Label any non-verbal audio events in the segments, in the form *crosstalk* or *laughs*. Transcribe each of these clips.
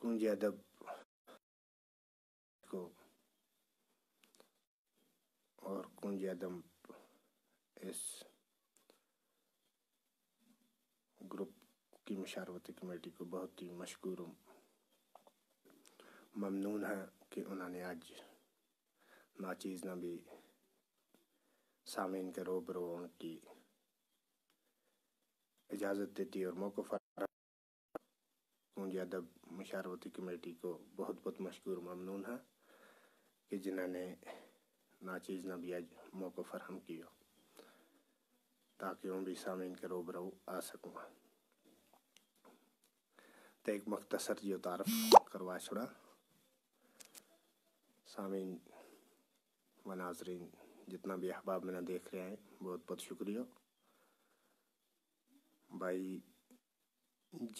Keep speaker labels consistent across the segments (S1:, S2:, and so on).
S1: कुंज यादव को और कुंज यादव इस ग्रुप की मशारवती कमेटी को बहुत ही मशहूर ममनून है कि उन्होंने आज नाचीज़ ना भी सामीन के रोबरो उनकी इजाज़त देती और मौक़ा महकून यादव मशारवती कमेटी को बहुत बहुत मशहूर ममनून है कि जिन्होंने नाचीज़ आज मौक़ो फरहम किया ताकि उन भी सामीन के रूबरू आ सकूँ तो एक मख्तसर जो तारफ करवा छुड़ा सामीन व नाजरीन जितना भी अहबाब मैंने देख रहे हैं बहुत बहुत शुक्रिया भाई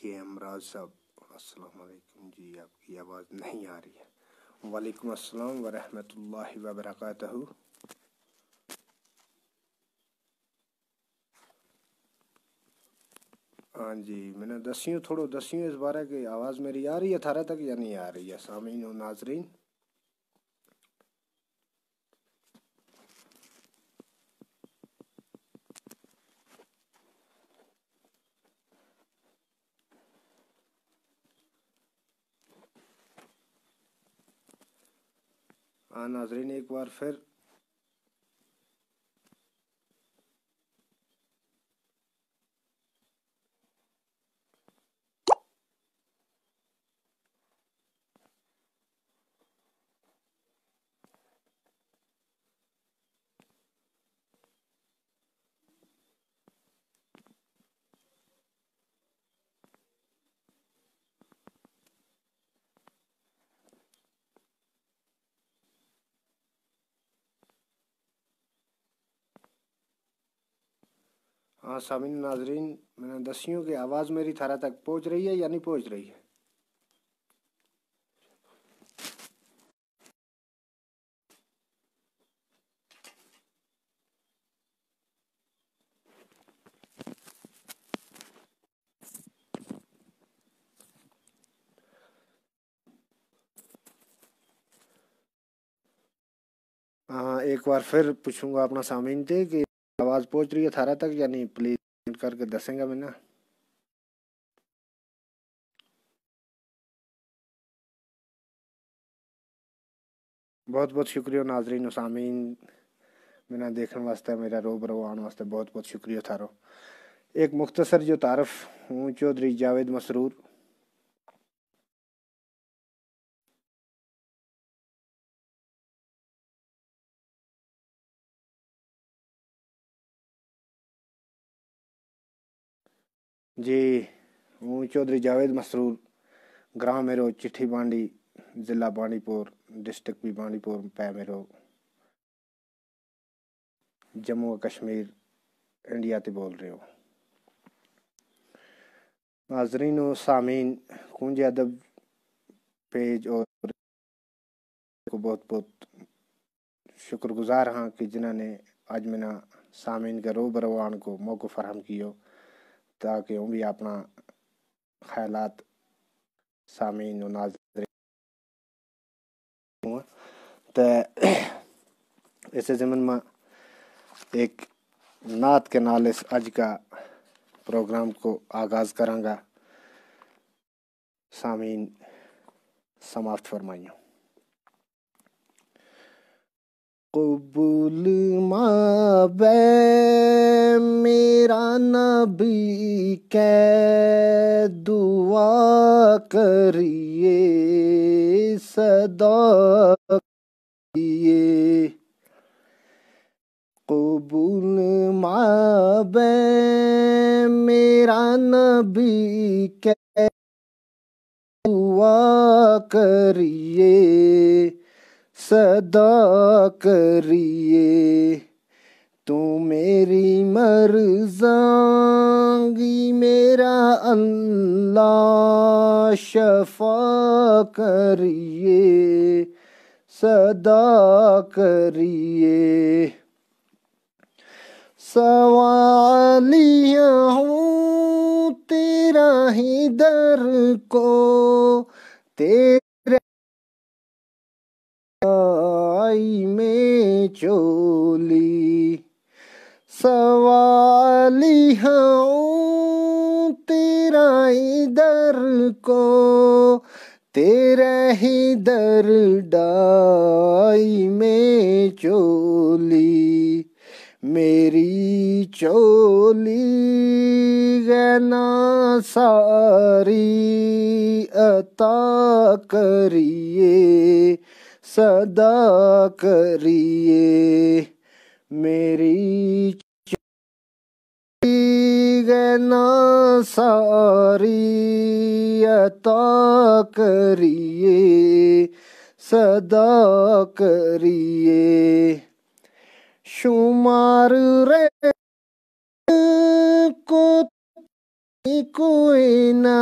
S1: जे एम राज साहब असलकम जी आपकी आवाज़ नहीं आ रही है वालेकुम अस्सलाम वरहमतुल्लाहि वबरकातहू हाँ जी मैंने दसियों थोड़ो दसियों इस बारे की आवाज़ मेरी आ रही है थारा तक या नहीं आ रही है सामीन और नाजरीन हाँ नाजरीन एक बार फिर हाँ सामिन नाजरीन मैंने दसियों की आवाज़ मेरी थारा तक पहुंच रही है या नहीं पहुंच रही है हाँ एक बार फिर पूछूंगा अपना सामिन थे कि आवाज़ पहुंच रही है थारा तक या नहीं प्लीज करके दसेंगे मैं ना बहुत बहुत शुक्रिया नाजरीन सामीन मैंने देखने वास्ते मेरा रो बरो आने वास्ते बहुत बहुत शुक्रिया थारो एक मुख्तसर जो तारफ़ हूँ चौधरी जावेद मसरूर जी चौधरी जावेद मसरूर ग्राम मेरो चिठी बांडी ज़िला बांडीपुर डिस्ट्रिक्ट भी बांडीपुर पै मेरो जम्मू कश्मीर इंडिया ते बोल रहे हो नाज़रीन सामीन कुंज अदब पेज और को बहुत बहुत शुक्रगुज़ार हाँ कि जिन्होंने आज मेरा सामीन के रोबर को मौक़ो फराहम किया ताकि वह भी अपना ख्याल सामीन तो ऐसे ज़मन में एक नात के नाल इस आज का प्रोग्राम को आगाज़ करांगा सामीन समाप्त फरमाइयों कबूल माबे मेरा नबी के दुआ करिए सदिए कबूल माबे मेरा नबी के दुआ करिए सदा करिए तू मेरी मरजांगी मेरा अल्लाह शफा करिए सदा करिए सवालिया हूँ तेरा ही दर को तेरे आई में चोली सवाली हाँ तेरा दर को तेरा ही दर डाई में चोली मेरी चोली गना सारी अता करिए सदा करिए मेरी गना सारी अता करिए सदा करिए शुमार रे को कोई ना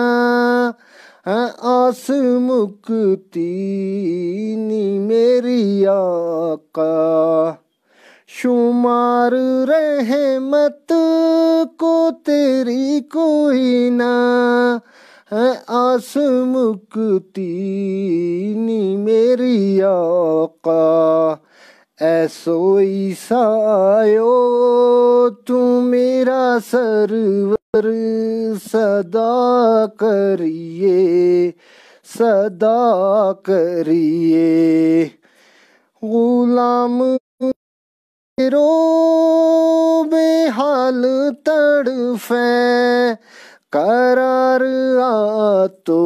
S1: आस मुक्ति नी मेरी आका शुमार रहमत को तेरी कोई ना है आस मुक्ति नी मेरी आका ऐसो ईसायो तू मेरा सर्व सदा करिए सदा करिए गुलाम रो बेहाल तड़फे करार आ तो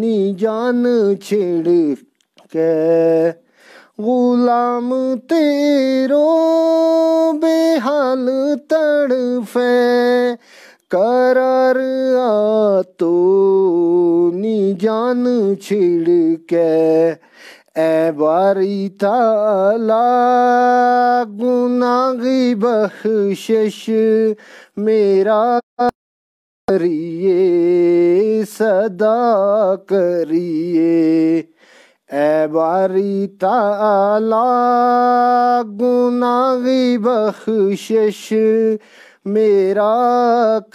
S1: नी जान छिड़ के गुलाम तेरो बेहाल तड़फे करार आ तो नी जान छिड़के ए बारी ताला गुनागी बख्शिश मेरा करिए सदा करिए बारी ताला गुनागी बख्शिश मेरा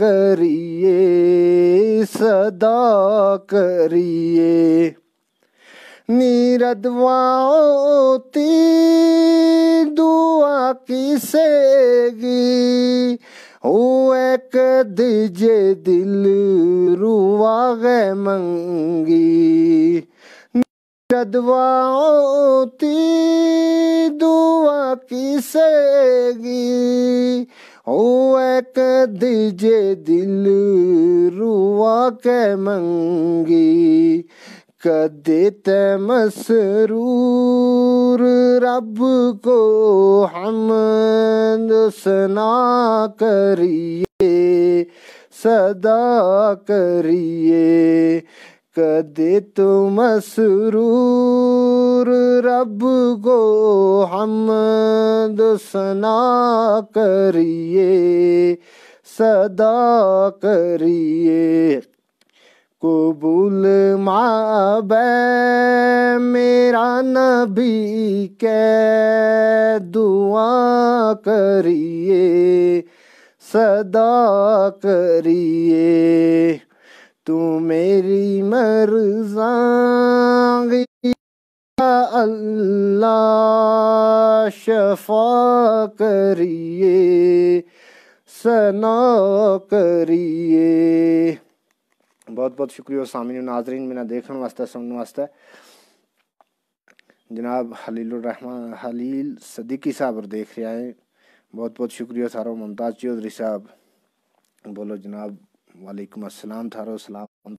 S1: करिए सदा करिए नीरदवाती दुआ की सेगी एक दिजे दिल रुआ गे मंगी कदवाती दुआ की सेगी एक दिजे दिल रुआ के मंगी कदे ते मसरूर रब को हम सना करिए सदा करिए कदे तुम मसरूर रब गो हम दुसना करिए सदा करिए कबूल माब मेरा नबी के दुआ करिए सदा करिए तू मेरी मर्ज़ा अल्लाह शफा करिए सना करिए बहुत बहुत शुक्रिया सामिन नाजरीन मेरा देखने वास्ते सुनने वास्ते जनाब हलील रहमान हलील सदीकी साहब देख रहे हैं बहुत बहुत शुक्रिया सारो मुमताज़ चौधरी साहब बोलो जनाब वालेकुम अस्सलाम थारो सलाम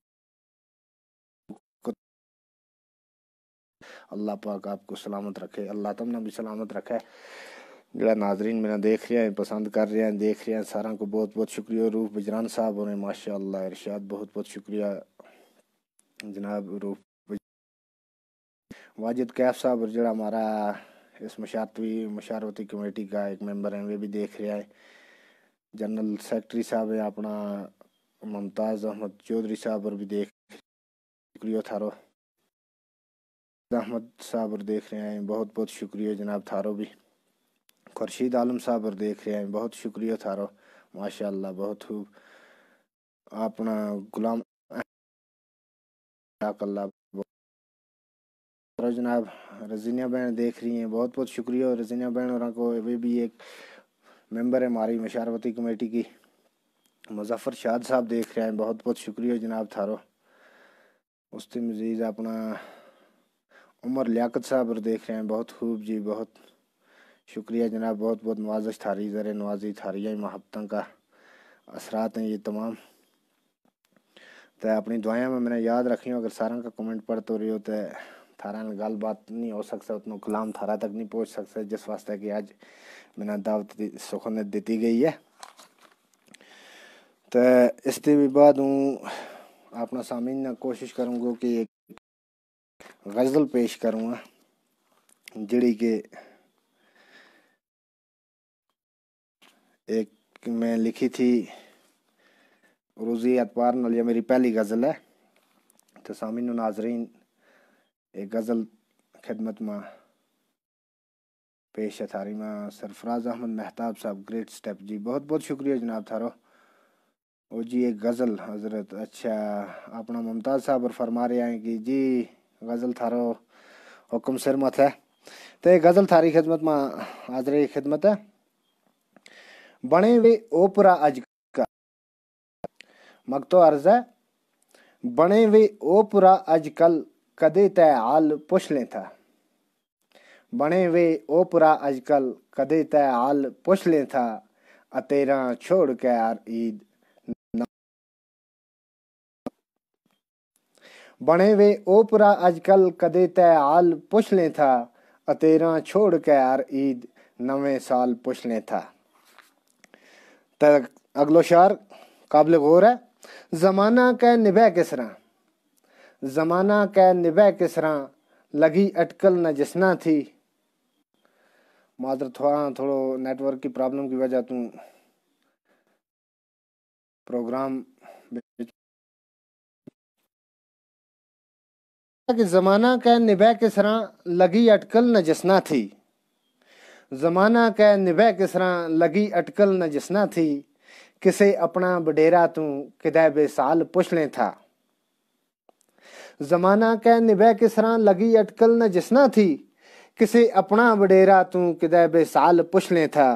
S1: अल्लाह पाक आपको सलामत रखे अल्लाह ने भी सलामत रखे जरा नाजरीन मेरा देख रहे हैं पसंद कर रहे हैं देख रहे हैं सारा को बहुत बहुत शुक्रिया रूफ बजरान साहब और माशा इरशाद बहुत बहुत शुक्रिया जनाब रूफ वाजिद कैफ साहब और जरा हमारा इस मशारती मशारती कमेटी का एक मेंबर है वे भी देख रहे हैं जनरल सेक्रेटरी साहब है अपना मुमताज़ अहमद चौधरी साहब और भी देख शुक्रिया थारो अहमद साहब और देख रहे हैं बहुत बहुत शुक्रिया जनाब थारो भी खुर्शीद आलम साहब और देख रहे हैं बहुत शुक्रिया थारो माशा बहुत खूब अपना गुलाम अल्लाह जनाब रजीनिया बहन देख रही हैं बहुत बहुत शुक्रिया रजीनिया बहन और भी एक मेंबर है हमारी मशारवती कमेटी की मुजफ्फर शाह साहब देख रहे हैं बहुत बहुत शुक्रिया जनाब थारो उस मज़ीद अपना उमर लियाकत साहब देख रहे हैं बहुत खूब जी बहुत शुक्रिया जनाब बहुत बहुत नवाजश थारी ज़र नवाजी थारिया महब्तों का असरात हैं ये तमाम तो अपनी दुआया में मैंने याद रखी अगर सारा का कमेंट पढ़ते तो रही हो तो थारा गल बात नहीं हो सकता उतना कलाम थारा तक नहीं पहुँच सकता जिस वास्ते कि आज मैंने दावत सुखन दी गई है तो इसते भी बाद हूँ अपना सामिन ना कोशिश करूँगा कि एक गज़ल पेश करूँगा जड़ी के एक मैं लिखी थी रोज़ी अतवार नलिया मेरी पहली गज़ल है तो सामिन नाजरीन एक गज़ल खिदमत में पेश है थारी माँ सरफराज अहमद मेहताब साहब ग्रेट स्टेप जी बहुत बहुत शुक्रिया जनाब थारो और जी एक गज़ल हज़रत अच्छा अपना मुमताज़ साहब और फरमा रहे हैं कि जी गज़ल थारो हुक्म सिर मत है तो गज़ल थारी खिदमत माँ हाजरे खिदमत है बने वे ओपरा अज का मकतो अर्ज है बने वे ओपरा अजकल कदे तय आल पुछ ले था बने वे ओपरा अजकल कदे ते आल पुछ ले था अतेरा छोड़ के यार ईद बने वे ओपरा अजकल कदे तय आल पुछ लें था अतेरा छोड़ के यार ईद नवे साल पुछ लें था अगलो शार काबिल गौर है जमाना कै निभे किसरा जमाना कै निभे किसरा लगी अटकल न जिसना थी मात्र थोड़ा थोड़ो नेटवर्क की प्रॉब्लम की वजह तू प्रोग्राम कि ज़माना कै निभे किसरा लगी अटकल न जसना थी ज़माना कै निभे किसरा लगी अटकल न जसना थी किसे अपना बडेरा तू किदै बेसाल पुछ पुछले था ज़माना कै निभे किसरा लगी अटकल न जसना थी किसे अपना बडेरा तू किदै बेसाल पुछ पुछले था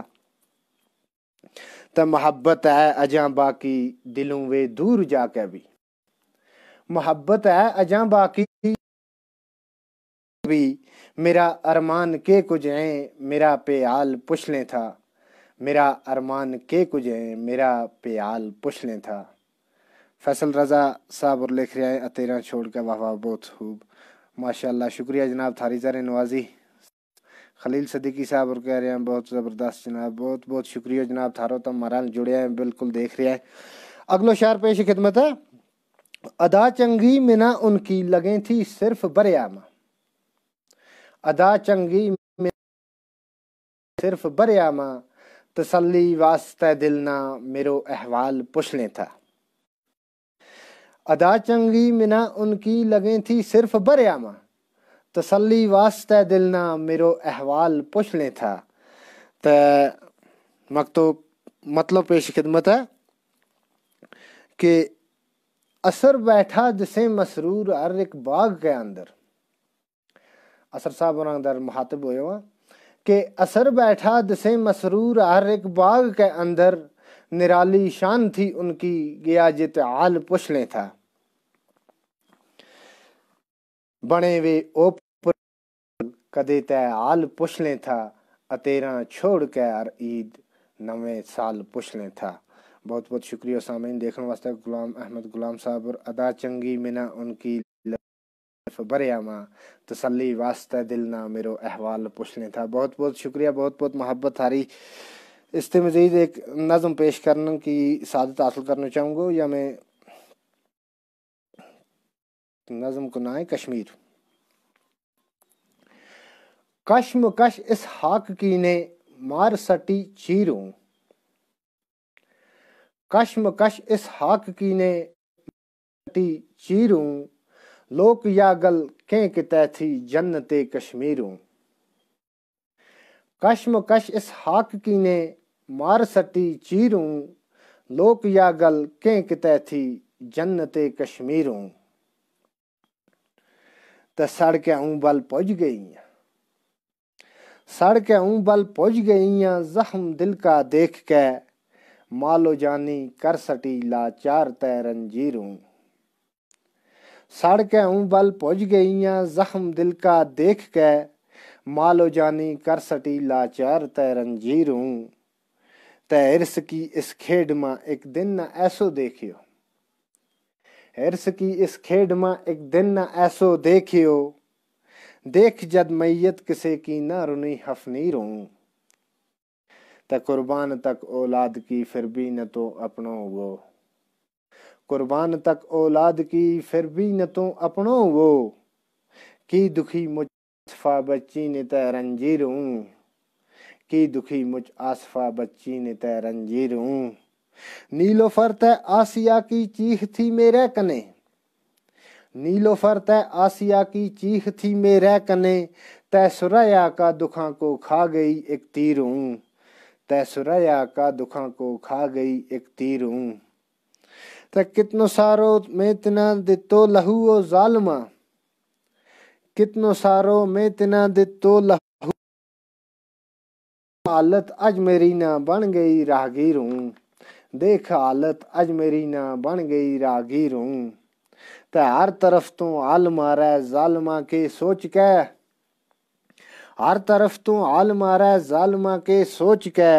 S1: तो मोहब्बत है अजा बाकी दिलों वे दूर जाके भी मोहब्बत है अजा बाकी भी मेरा अरमान के कुछ है मेरा प्याल पुछ लें था मेरा अरमान के कुछ है मेरा प्याल पुछ लें था फैसल रज़ा साहब और लिख रहे हैं अतेरा छोड़ कर वाह वाह बहुत खूब माशाल्लाह शुक्रिया जनाब थारी ज़र नवाजी खलील सदीकी साहब और कह रहे हैं बहुत ज़बरदस्त जनाब बहुत बहुत शुक्रिया जनाब थारो तो महाराज जुड़े हैं बिल्कुल देख रहे हैं अगलो शहर पेश खिदमत है अदा चंगी मिना उनकी लगें थी सिर्फ बरियामा अदा चंगी में सिर्फ बरियामा तसली वास्ते दिल ना मेरो अहवाल पुछले था अदा चंगी मिना उनकी लगे थी सिर्फ बरियामा तसली वास्ते दिल ना मेरो अहवाल पुछले था त मकतो मतलब पेश खिदमत है कि असर बैठा जिसे मसरूर हर एक बाग के अंदर असर साहब और अंदर मुहातब हो कि असर बैठा दिसे मसरूर हर एक बाग के अंदर निराली शान थी उनकी गया जित आल पुछले था बने वे ओप कदे तय आल पुछले था अतेरा छोड़ के हर ईद नवे साल पुछले था बहुत बहुत शुक्रिया सामीन देखने वास्ते गुलाम अहमद गुलाम साहब और अदा चंगी मिना उनकी फ़बर तसली वास्ते दिल ना मेरे अहवाल पूछने था बहुत बहुत शुक्रिया बहुत बहुत मोहब्बत सारी इससे मज़ीद एक नज़म पेश करने की सादत हासिल करना चाहूँगा या मैं नज़म को ना है कश्मीर कश्म कश इस हाक की ने मार सटी चीरों कश्म कश इस हाक की ने सटी चीरों लोक यागल कें कितै थी जन्नत कश्मीरों कश्म कश इस हाक की ने मार सटी चीरों लोक यागल कें कितै थी जन्नत कश्मीरों त सड़कें ऊँ बल पुज गई सड़कें ऊँ बल पुज गई जख्म दिल का देख के मालो जानी कर सटी लाचार तै रंजीरों सड़कें बल पुज गईयां जख्म दिल का देख के मालो जानी कर सटी लाचार तय रंजीरूं तय इर्स की इस खेड माँ एक दिन न ऐसो देखियो हिर्स की इस खेड माँ एक दिन न ऐसो देखियो देख जद मैयत किसे की न रुनी हफनी रोऊं त कुर्बान तक औलाद की फिर भी न तो अपनों वो कुर्बान तक औलाद की फिर भी न तो अपनो वो की दुखी मुझ आसफा बच्ची ने तय रंजीर हूँ की दुखी मुझ आसफा बच्ची ने तय रंजीर हूँ नीलोफर तय आसिया की चीख थी मेरे कने नीलोफर तय आसिया की चीख थी मेरे कने तय सुरया का दुखा को खा गई एक तीर हूँ तय सुरया का दुखा को खा गई एक तीर हूँ ते कितनो सारो में तिना दितो लहू ओ जालमा कितनो सारो में तिना दितो लहू हालत आज मेरी ना बन गई राहगीर हूँ देख हालत आज मेरी ना बन गई रागीर हूँ त हर तरफ तो आल मारे जालमा के सोच के हर तरफ तो आल मारे जालमा के सोच के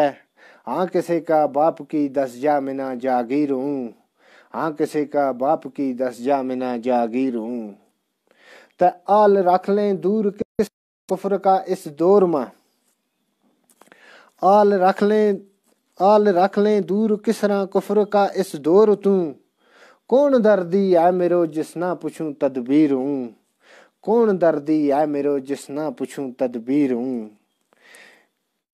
S1: हाँ किसी का बाप की दस जा मिना जागीर हूँ हाँ किसी का बाप की दस जामिना जागीर हूँ त आल रख लें दूर किस कुफर का इस दौर में आल रख लें आल रख लें दूर किसरा कुफर का इस दौर तू कौन दर्दी है मेरो जिस ना पूछूं तदबीर हूँ कौन दर्दी है मेरो जिस ना पूछूं तदबीर हूँ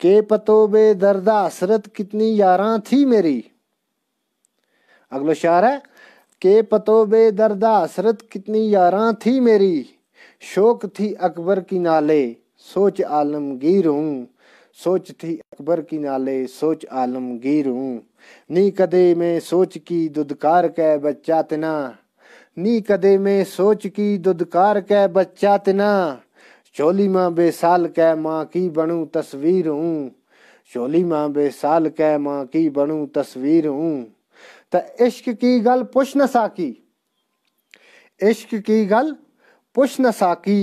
S1: के पतो बे दर्दा हसरत कितनी यारा थी मेरी अगलो शार है के पतो बे दर्दा हसरत कितनी यारा थी मेरी शोक थी अकबर की नाले सोच आलमगीर हूँ सोच थी अकबर की नाले सोच आलमगीर हूँ नी कदे में सोच की दुदकार कै बच्चा तना नी कदे में सोच की दुदकार कह बच्चा तना चोली माँ बेसाल कह माँ की बनूँ तस्वीर हूँ चोली माँ बेसाल कह माँ की बनूँ तस्वीर हूँ तो इश्क की गल पुश न साकी इश्क की गल पुछ न साकी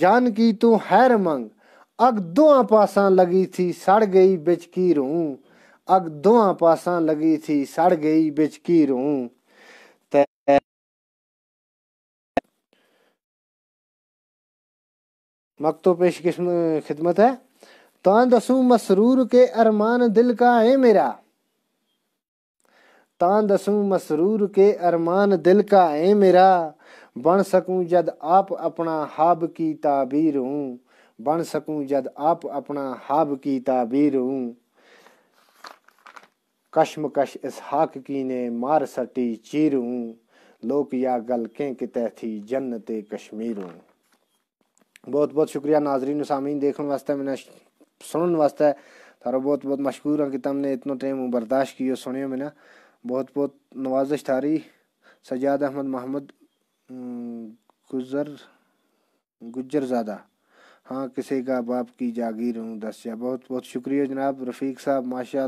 S1: जान की तू हैर मंग अग दो पासा लगी थी सड़ गई बिच की अग दो पासा लगी थी सड़ गई बिच की रू मकतो पेश किस्म खिदमत है तो दसू मसरूर के अरमान दिल का है मेरा तांदसू मसरूर के अरमान दिल का है मेरा बन सकूं जद आप अपना हाब की ताबीर हूँ बन सकूं जद आप अपना हाब की ताबीर हूँ कश्मकश इसहाक की ने मार सटी चीर हूँ लोक या गलकें कि तहथी जन्नत कश्मीर हूँ बहुत बहुत शुक्रिया नाजरीन सामीन देखने वास्ते मैंने सुनने वास्ते थारो बहुत बहुत मशहूर हाँ कि तुमने इतना टाइम बर्दाश्त किया सुनियो मैंने बहुत बहुत नवाजश थारी सजाद अहमद महमद गुजर गुजर ज़्यादा हाँ किसी का बाप की जागीर हूँ दस्या बहुत बहुत शुक्रिया जनाब रफ़ीक साहब माशा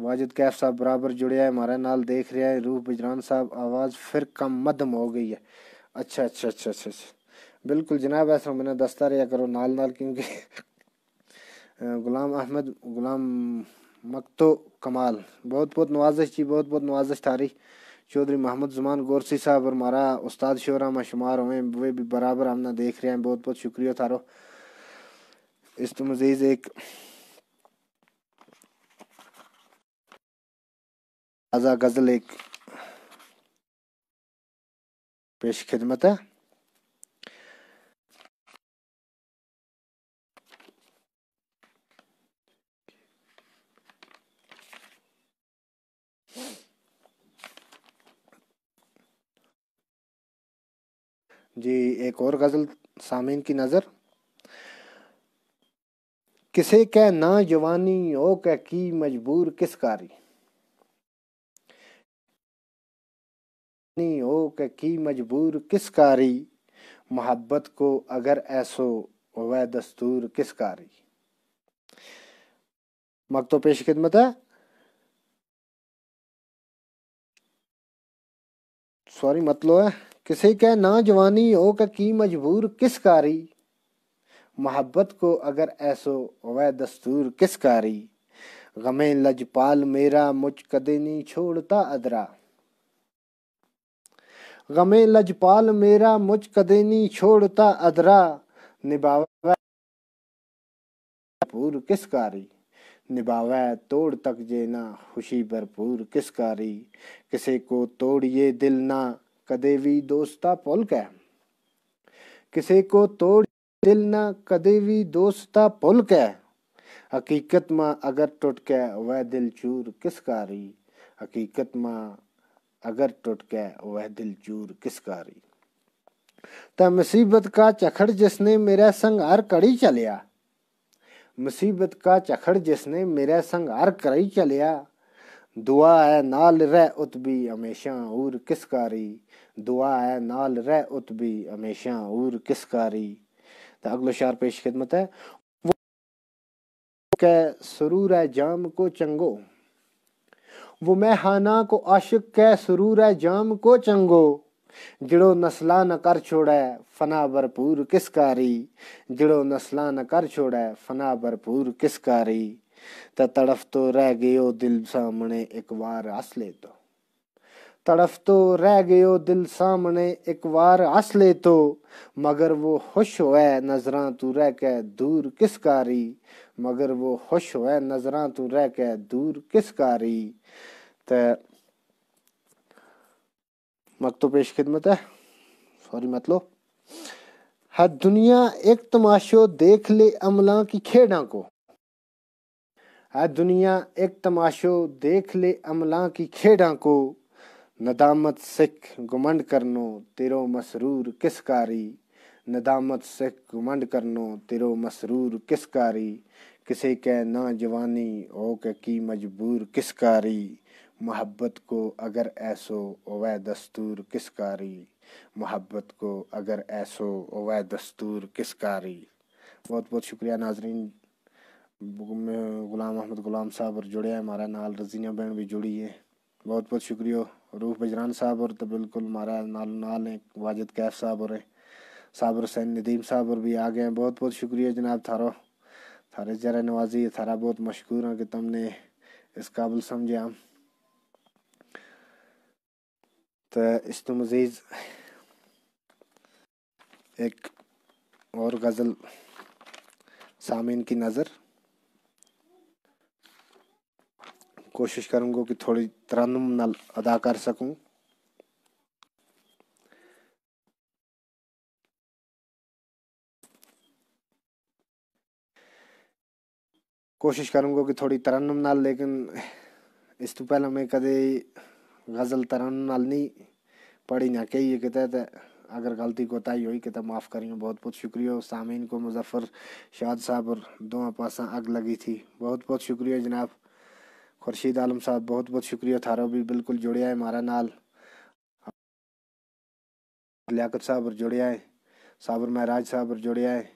S1: वाजिद कैफ साहब बराबर जुड़े है हमारे नाल देख रहे हैं रूह बजरान साहब आवाज़ फिर कम मदम हो गई है अच्छा अच्छा अच्छा अच्छा अच्छा बिल्कुल जनाब ऐसा मैंने दस्ता रहा करो नाल नाल क्योंकि *laughs* गुलाम अहमद गुलाम मकतो कमाल बहुत बहुत नवाजश जी बहुत बहुत नवाजश तारीख चौधरी मोहम्मद जुमान गोरसी साहब और मारा उस्ताद शोरा शुमार हुए वे भी बराबर हमने देख रहे हैं बहुत बहुत शुक्रिया थारो इस तो मज़ीज़ एक आज़ा गज़ल एक पेश खिदमत है एक और गज़ल सामीन की नज़र किसे कह ना जवानी ओ कह की मजबूर किस कारी ओ कह की मजबूर किस कारी मोहब्बत को अगर ऐसो वह दस्तूर किस कारी मकतो पेश खिदमत है सॉरी मतलब है किसे कह ना जवानी ओ का की मजबूर किस कारी मोहब्बत को अगर ऐसो वह दस्तूर किस कारी गमे लजपाल मेरा मुझ कदे नहीं छोड़ता अदरा गमे लजपाल मेरा मुझ कदे नहीं छोड़ता अदरा निभावे भरपूर किस कारी निभावे तोड़ तक जेना खुशी भरपूर किस कारी किसे को तोड़िए दिल ना ਕਦੇ ਵੀ ਦੋਸਤਾ ਭੁੱਲ ਕੇ ਕਿਸੇ ਕੋ ਤੋੜ ਦਿਲ ਨਾ ਕਦੇ ਵੀ ਦੋਸਤਾ ਭੁੱਲ ਕੇ ਹਕੀਕਤ ਮਾ ਅਗਰ ਟੁੱਟ ਕੇ ਵਹ ਦਿਲ ਚੂਰ ਕਿਸ ਕਾਰੀ ਹਕੀਕਤ ਮਾ अगर टूट गया वह दिल चूर किसकारी ता मुसीबत का चखड़ जिसने मेरा संग हर कड़ी चलिया मुसीबत का चखड़ जिसने मेरा संग हर कड़ी चलिया दुआ है नाल रह उतबी हमेशा और किस कारी दुआ है नाल रह उतबी हमेशा और किस कारी तो अगलो शार पेश खिदमत है वो के सुरूर है जाम को चंगो वो मैं हाना को आशिक के सुरूर है जाम को चंगो जड़ो नस्ला न कर छोड़े फना भरपूर किस कारी जड़ो नस्ला न कर छोड़े फना भरपूर किस कारी तो, तो तड़फ तो रह गयो दिल सामने एक बार हंस ले तो तड़फ तो रह गयो दिल सामने एक बार हंस ले तो मगर वो खुश हो नजरा तू रह के दूर किस कारी मगर वो खुश हो नजरा तू रह के दूर किस कारी तो पेश खिदमत है सॉरी मतलब हर दुनिया एक तमाशो देख ले अमला की खेड़ा को आ दुनिया एक तमाशो देख ले अमला की खेड़ा को नदामत सिख घुमंड करनो तेरो मसरूर किस कारी नदामत सिख घुमंड करनो तेरो मसरूर किस कारी किसे कह ना जवानी ओ के की मजबूर किस कारी मोहब्बत को अगर ऐसो ओवै दस्तूर किस कारी मोहब्बत को अगर ऐसो ओवै दस्तूर किस कारी बहुत बहुत शुक्रिया नाजरीन गुलाम अहमद गुलाम साहब और जुड़े हैं हमारा नाल रजिया बहन भी जुड़ी है बहुत बहुत शुक्रिया रूफ बजरान साहब और तो बिल्कुल हमारा नाल नाल है वाजिद कैफ साहब और साबर हुसैन नदीम साहब और भी आ गए हैं बहुत बहुत शुक्रिया जनाब थारो थारे जरा नवाजी थारा बहुत मशहूर हैं कि तुमने इस काबिल समझे हम तो इस तो मज़ीज़ एक और गज़ल सामिन की नज़र कोशिश करूँगा कि थोड़ी तरन्नम अदा कर सकूँ कोशिश करूँगा कि थोड़ी तरन्नम नाल लेकिन इस तू तो पहले मैं कदे गज़ल तरन्नम नाल नहीं पढ़ी ना कही कितने अगर गलती कोताही हुई कितना माफ़ करियो बहुत बहुत शुक्रिया सामीन को मुजफ्फ़र शाद साहब और दो पासा अग लगी थी बहुत बहुत शुक्रिया जनाब खुर्शीद आलम साहब बहुत बहुत शुक्रिया थारा भी बिल्कुल जुड़िया है मारा नाल लियाकत साहब और जुड़िया है साबर महराज साहब और जुड़िया है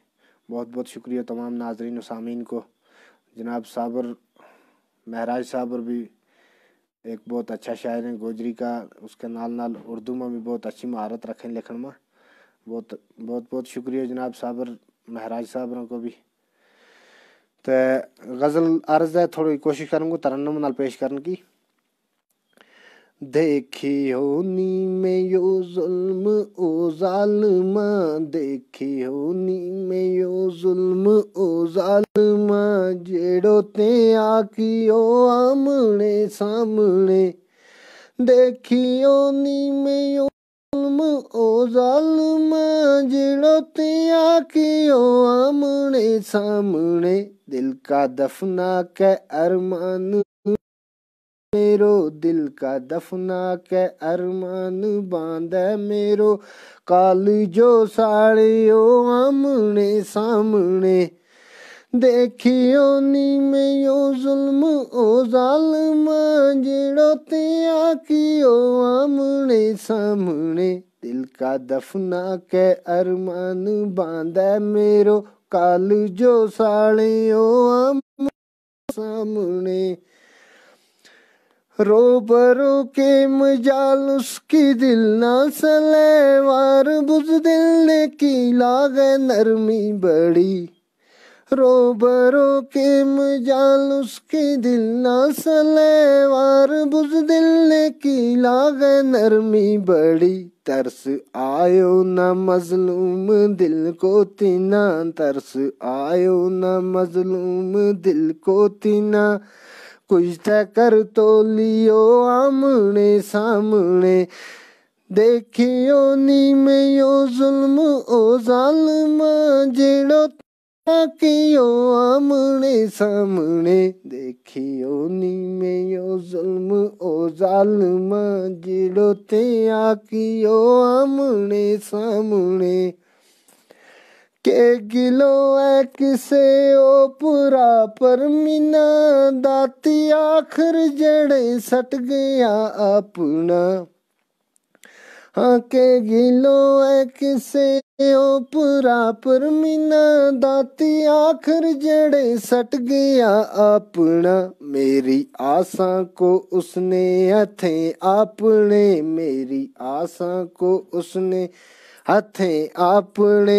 S1: बहुत बहुत शुक्रिया तमाम नाजरीन सामीन को जनाब साबर महराज साहब और भी एक बहुत अच्छा शायर है गोजरी का उसके नाल नाल उर्दू में भी बहुत अच्छी महारत रखें लिखण में बहुत बहुत बहुत शुक्रिया जनाब साबर महराज साहब को भी तो गज़ल अर्ज़ है थोड़ी कोशिश करूँगा तरन्नम नाल पेश करने की देखी हो नी में यो जुल्म ओ जालमा देखी हो नी में यो जुल्म ओ जालमा जेड़ो ते ओ आमने सामने देखी हो नी में यो ظلم او ظالم ਜਿਹੜਾ ਤੇ ਆ ਆਮਣੇ ਸਾਹਮਣੇ ਦਿਲ ਕਾ ਦਫਨਾ ਕੇ ਅਰਮਾਨ ਮੇਰੋ ਦਿਲ ਕਾ ਦਫਨਾ ਕੇ ਅਰਮਾਨ ਬਾਂਧੈ ਮੇਰੋ ਕਾਲ ਜੋ ਸਾੜਿਓ ਆਮਣੇ ਸਾਹਮਣੇ देखियो नी में यो जुल्म ओ जालम जेड़ो ते आखियो आमने सामने दिल का दफना के अरमान बांधे मेरो काल जो साले ओ आम सामने रो बरो के मजाल उसकी दिल ना सले वार बुझ दिल ने की लागे नरमी बड़ी रोबरो के मजाल उसके दिल ना सलेवार बुज दिल ने की लाग नरमी बड़ी तरस आयो न मजलूम दिल को तीना तरस आयो न मजलूम दिल को तीना कुछ तै कर तो लियो आमने सामने देखियो नी में यो जुल्म ओ जालम जेड़ो अखियो आमने सामने देखियो नी मेयो जुल्म ओ जालमा जिड़ो ते आखियो आमने सामने के गिलो है किसे ओ पूरा पर मीना दाती आखर जड़े सट गया अपना हाँ के गिलो है किसे ओपरा पर मीना दाती आखिर जड़े सट गया अपना मेरी आसा को उसने हथे अपने मेरी आसा को उसने हथे अपने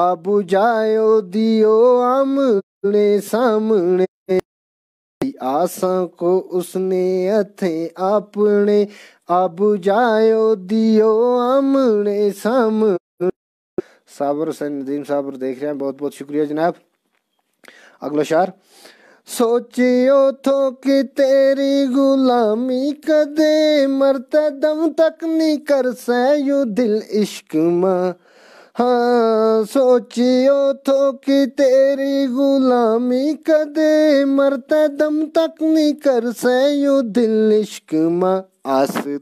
S1: आबू जायो दियो आमने सामने आसा को उसने हथे अपने आबू जायो दियो आमने सामने साबर हुसैन नदीम साबर देख रहे हैं बहुत बहुत शुक्रिया जनाब अगला शार सोचियो थो कि तेरी गुलामी कदे मरते दम तक नहीं कर सू दिल इश्क माँ हाँ सोचियो थो कि तेरी गुलामी कदे मरते दम तक नहीं कर सू दिल इश्क माँ आसते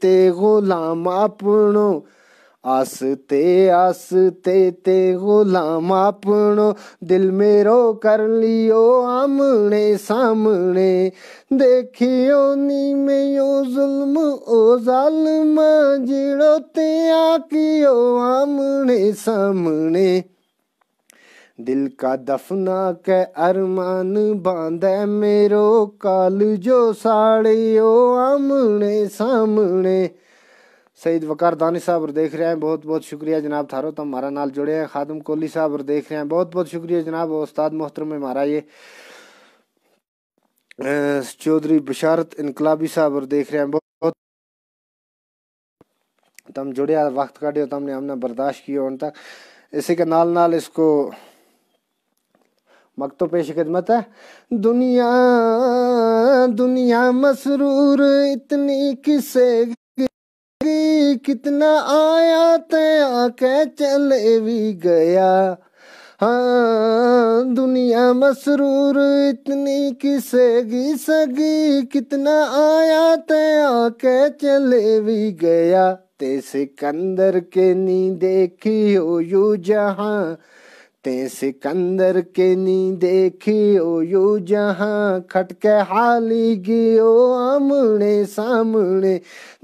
S1: ते गुलाम अपनों आसते आसते ते गुलाम अपनो दिल मेरो कर लियो आमने सामने देखियो नी में यो जुल्म ओ जालम जिड़ो ते आकियो आमने सामने दिल का दफना के अरमान बांधे मेरो काल जो साड़ियो आमने सामने सईद वकार दानी साहब और देख रहे हैं बहुत बहुत शुक्रिया जनाब थारो तो हमारा नाल जुड़े हैं खादम कोहली साहब और देख रहे हैं बहुत बहुत शुक्रिया जनाब उस्ताद मोहतरम हमारा ये चौधरी बशारत इनकलाबी साहब और देख रहे हैं बहुत बहुत तम जुड़िया वक्त काटियो तमने हमने बर्दाश्त किया उन तक इसी के नाल नाल इसको मकतो पेश खिदमत है दुनिया दुनिया मसरूर इतनी किसे कितना आया ते आके चले भी गया हाँ दुनिया मसरूर इतनी गी सगी कितना आया ते आके चले भी गया ते सिकंदर के नी देखी हो यू जहाँ ते सिकंदर के नी देखियो यो जहां खटके हाली गियो आमने सामने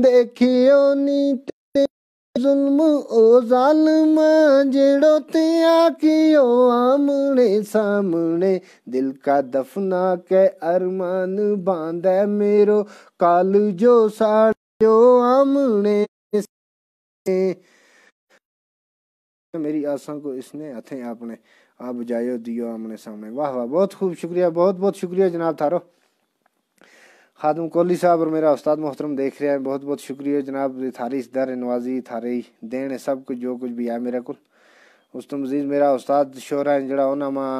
S1: देखियो नी जुल्म ओ जालम जेड़ो ते आकियो आमने सामने दिल का दफना के अरमान बांधे मेरो काल जो साड़ियो आमने तो मेरी आशा को इसने हथें आपने आप जायो दियो आमने सामने वाह वाह बहुत खूब शुक्रिया बहुत बहुत शुक्रिया जनाब थारो खादम कोहली साहब और मेरा उस्ताद मोहतरम देख रहे हैं बहुत बहुत शुक्रिया जनाब थारी दर नवाजी थारी देने सब कुछ जो कुछ भी है मेरे को उस तो मजीद मेरा उस्ताद शोरा है जरा मां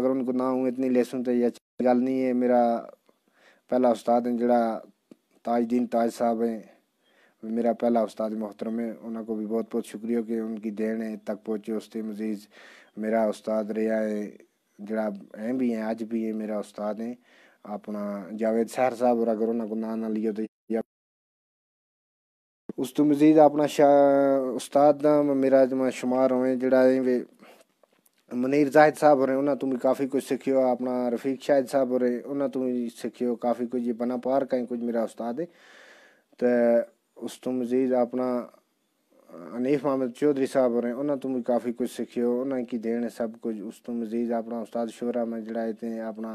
S1: अगर उनको ना हूँ इतनी लेसुन तो यह गल नहीं है मेरा पहला उस्ताद है जरा ताजदीन ताज साहब हैं मेरा पहला उस्ताद मोहतरम है उन्होंने भी बहुत बहुत शुक्रिया कि उनकी देन है तक पहुँचे उसके मजीज़ मेरा उस्ताद रहा है जरा है भी है अज भी है मेरा उस्ताद है अपना जावेद सहर साहब और अगर उन्होंने को ना ना लियो तो उस तो मजीद अपना शा उस्ताद का मेरा जमा शुमार हो जरा वे मनीर जाहिद साहब होरें उन्होंने भी काफ़ी कुछ सीखियो अपना रफीक शाहिद साहब रहे उन्होंने भी सीखियो काफ़ी कुछ ये बना पार का कुछ मेरा उस्ताद है तो ਉਸ ਤੋਂ ਮਜ਼ੀਦ ਆਪਣਾ ਅਨੀਫ ਮਾਮਦ ਚੌਧਰੀ ਸਾਹਿਬ ਹੋਰੇ ਉਹਨਾਂ ਤੋਂ ਵੀ ਕਾਫੀ ਕੁਝ ਸਿੱਖਿਓ ਉਹਨਾਂ ਕੀ ਦੇਣ ਸਭ ਕੁਝ ਉਸ ਤੋਂ ਮਜ਼ੀਦ ਆਪਣਾ ਉਸਤਾਦ ਸ਼ੋਰਾ ਮੈਂ ਜਿਹੜਾ ਇਤੇ ਆਪਣਾ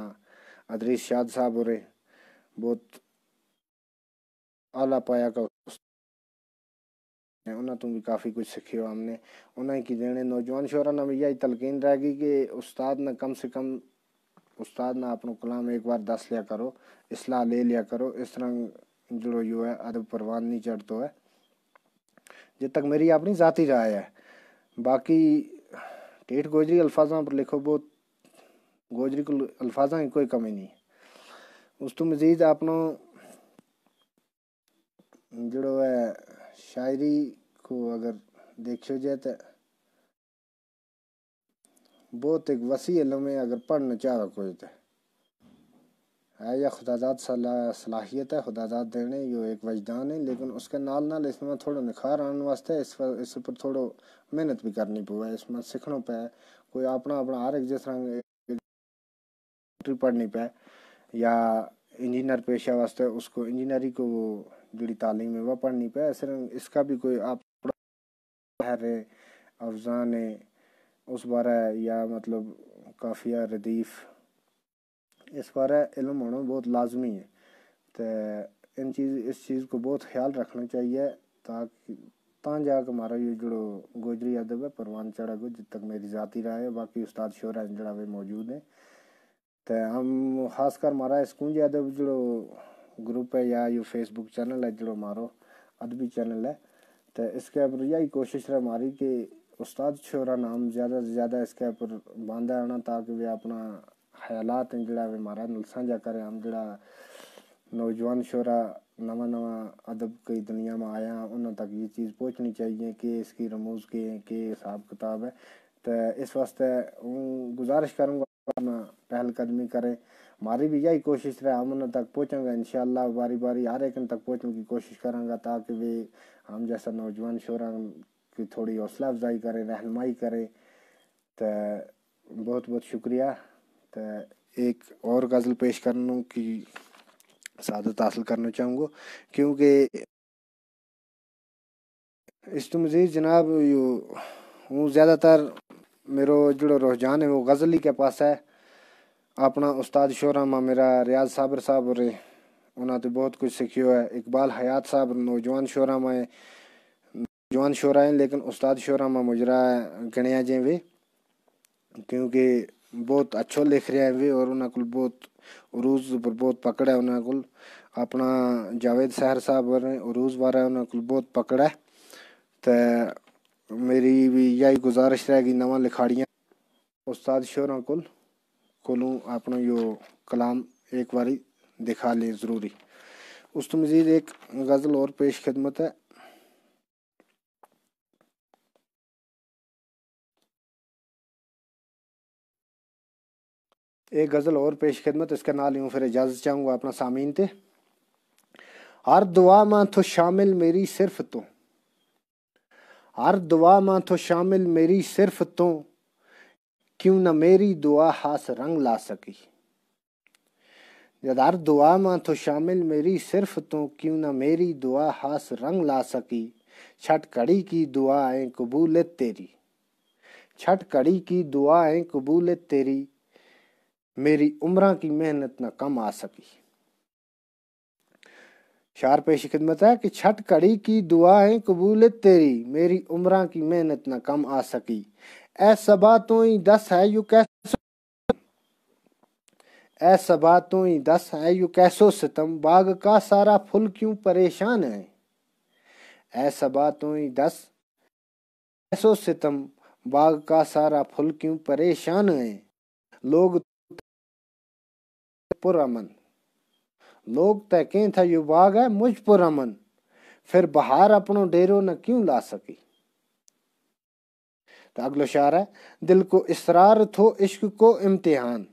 S1: ਅਦਰੀਸ ਸ਼ਾਦ ਸਾਹਿਬ ਹੋਰੇ ਬਹੁਤ आला पाया का उन्होंने तुम भी काफ़ी कुछ सीखियो हमने उन्हें की देने नौजवान शोरा ने यही तलकीन रहेगी कि उस्ताद ने कम से कम उस्ताद ने अपना कलाम एक बार दस लिया करो इसलाह ले लिया करो इस तरह अद इहो नहीं चढ़ तो है जब तक मेरी अपनी जाति राय है बाक़ी ठेठ गोजरी अल्फाजा पर लिखो बहुत गोजरी को अल्फाजा की कोई कमी नहीं उस तो मजीद आपनो जो है शायरी को अगर देखो जाए तो बहुत एक वसी अलम है अगर पढ़ना चाह रहा कोई तो है या खुदादाद सलाहियत है खुदादात देने यो एक वजदान है लेकिन उसके नाल नाल इसमें थोड़ा निखार आने वास्ते इस पर इस पर थोड़ा मेहनत भी करनी पवे इसमें सीखना पे कोई अपना अपना हर एक जिस तरह पढ़नी पे या इंजीनियर पेशा वास्ते उसको इंजीनियरिंग को वो जुड़ी तालीम है वह पढ़नी पे ऐसे इसका भी कोई आप अफजान है उस बारे या मतलब काफिया रदीफ़ इस बारे इलम होना बहुत लाजमी है तो इन चीज़ इस चीज़ को बहुत ख्याल रखना चाहिए ताकि ता जाकर हमारा ये जो गोजरी अदब है परवान चढ़ा को जब तक मेरी जाती रहा है बाकी उस्ताद शोर है जरा वे मौजूद हैं तो हम खासकर हमारा स्कूंज अदब जो ग्रुप है या यो फेसबुक चैनल है जो हमारो अदबी चैनल है तो इसके ऊपर यही कोशिश रहा हमारी कि उस्ताद शोरा नाम ज़्यादा से ज़्यादा इसके ऊपर बांधा आना ताकि वे अपना ख्यालात हैं जो वे महाराज साझा करें हम जरा नौजवान शोरा नवा नवा अदब की दुनिया में आया उन्होंने तक ये चीज़ पहुँचनी चाहिए कि इसकी रमूज के के हिसाब किताब है तो इस वास्ते गुजारिश करूँगा अपना पहलकदमी करें हमारी भी यही कोशिश रहे हम उन्होंने तक पहुँचेंगे इन बारी बारी हर एक तक पहुँचने की कोशिश करूँगा ताकि वे हम जैसा नौजवान शोरा की थोड़ी हौसला अफजाई करें रहनमाई करें तो बहुत बहुत शुक्रिया तो एक और गज़ल पेश करने की हासिल करना चाहूँगा क्योंकि इस तो मज़ीद जनाब हूँ ज़्यादातर मेरो जो रुझान है वो गज़ल ही के पास है अपना उस्ताद शोरामा मेरा रियाज साबर साहब और उन्होंने तो बहुत कुछ सीखियो है इकबाल हयात साहब नौजवान शोरामा है नौजवान शोरा है लेकिन उस्ताद शोरामा मुजरा गणिया जे वे क्योंकि बहुत अच्छो लिख रहा है वे और उन्होंने को बहुत उरूज पर बहुत पकड़ है उन्होंने को अपना जावेद सहर साहब और उरूज बारे उन्होंने को बहुत पकड़ है तो मेरी भी यही गुजारिश रहेगी नवा लिखाड़ियाँ उस्ताद शोरों को कोलू अपना यो कलाम एक बारी दिखा ले ज़रूरी उस तो मज़ीद एक गज़ल और पेश खिदमत है एक गज़ल और पेश खिदमत इसके ना यूँ फिर इजाज़त चाहूँगा अपना सामीन ते हर दुआ मां तो शामिल मेरी सिर्फ तो हर दुआ मां तो शामिल मेरी सिर्फ तो क्यों ना मेरी दुआ हास रंग ला सकी जब हर दुआ माँ तो शामिल मेरी सिर्फ तो क्यों ना मेरी दुआ हास रंग ला सकी छठ कड़ी की दुआ है कबूलत तेरी छठ कड़ी की दुआ है कबूलत तेरी मेरी उम्र की मेहनत ना कम आ सकी शार पेश खिदमत है कि छठ कड़ी की दुआएं कबूल तेरी मेरी उम्र की मेहनत ना कम आ सकी ऐ सबा तो ही दस है यू कैसो ऐ सबा तो ही दस है यू कैसो सितम बाग का सारा फुल क्यों परेशान है ऐ सबा तो ही दस कैसो सितम बाग का सारा फुल क्यों परेशान है लोग अमन लोग तहकें था यु बाग है मुझ अमन फिर बहार अपनो डेरो न क्यों ला सकी तो अगलो शार है दिल को इसरार थो इश्क को इम्तिहान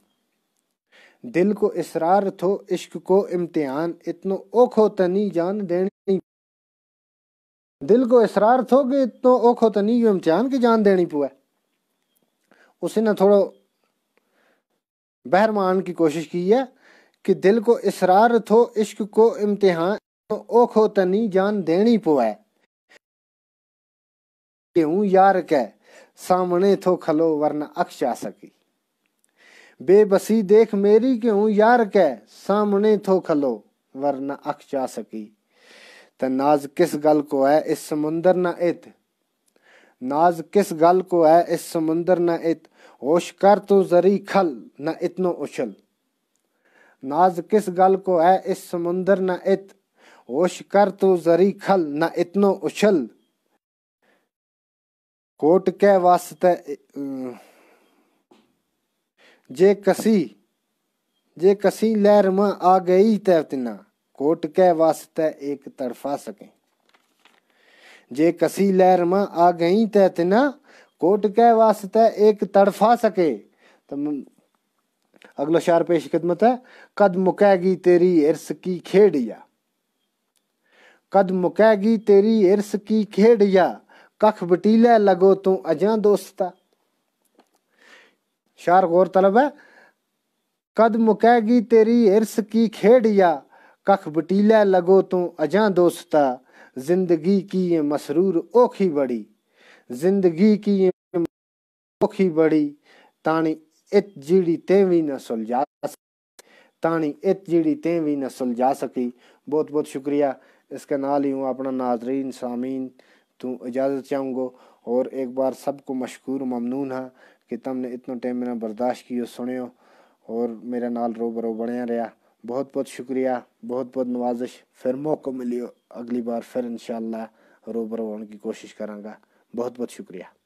S1: दिल को इसरार थो इश्क को इम्तिहान इतनो ओखो तनी जान देनी दिल को इसरार थो कि इतनो ओखो तनी यू इम्तिहान की जान देनी पुए उसने थोड़ो बहर बहरमान की कोशिश की है कि दिल को इसरार थो इश्क को इम्तिहान ओखो तो तनी जान देनी पोए क्यों यार के सामने थो खलो वरना अक्ष आ सकी बेबसी देख मेरी क्यों यार के सामने थो खलो वरना अक्ष आ सकी त नाज किस गल को है इस समुंदर न इत नाज किस गल को है इस समुंदर न इत होश कर तो जरी खल ना इतनो उछल नाज किस गल को है इस समुंदर न इत होश कर तू जरी खल न इतनो उछल कोट के वास्ते अं, जे कसी जे कसी लहर में आ गई तिना कोट के वास्ते एक तरफा सके जे कसी लहर में आ गई तिना कोट के वास्ते एक तड़फा सके तो अगला शार पेश खिदमत है कद मुकैगी तेरी इर्स की खेड़िया कद मुकैगी तेरी इर्स की खेड़िया कख बटीले लगो तू अजा दोस्ता शार गौर तलब है कद मुकैगी तेरी इर्स की खेड़िया कख बटीले लगो तू अजा दोस्ता जिंदगी की ये मसरूर ओखी बड़ी जिंदगी की ये ओखी बड़ी तानी इत जीड़ी ते भी न सुलझा तानी इत जीड़ी ते भी न सुलझा सकी बहुत बहुत शुक्रिया इसके नाल ही हूँ अपना नाजरीन सामीन तू इजाज़त चाहूँगो और एक बार सबको मशहूर ममनून है कि तुमने इतना टाइम मेरा बर्दाश्त किया सुनो और मेरे नाल रो बरो बने रहा बहुत बहुत शुक्रिया बहुत बहुत नवाजिश फिर मौको मिलियो अगली बार फिर इन रो बरो होने की कोशिश कराँगा बहुत बहुत शुक्रिया